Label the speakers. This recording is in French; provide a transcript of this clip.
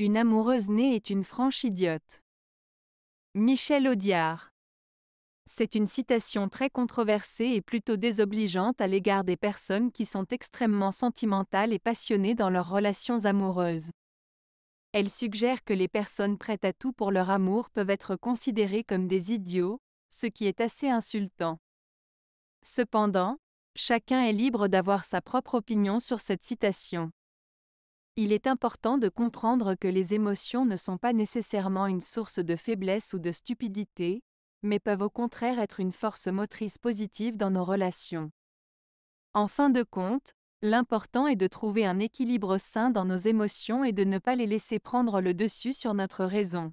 Speaker 1: Une amoureuse née est une franche idiote. Michel Audiard. C'est une citation très controversée et plutôt désobligeante à l'égard des personnes qui sont extrêmement sentimentales et passionnées dans leurs relations amoureuses. Elle suggère que les personnes prêtes à tout pour leur amour peuvent être considérées comme des idiots, ce qui est assez insultant. Cependant, chacun est libre d'avoir sa propre opinion sur cette citation. Il est important de comprendre que les émotions ne sont pas nécessairement une source de faiblesse ou de stupidité, mais peuvent au contraire être une force motrice positive dans nos relations. En fin de compte, l'important est de trouver un équilibre sain dans nos émotions et de ne pas les laisser prendre le dessus sur notre raison.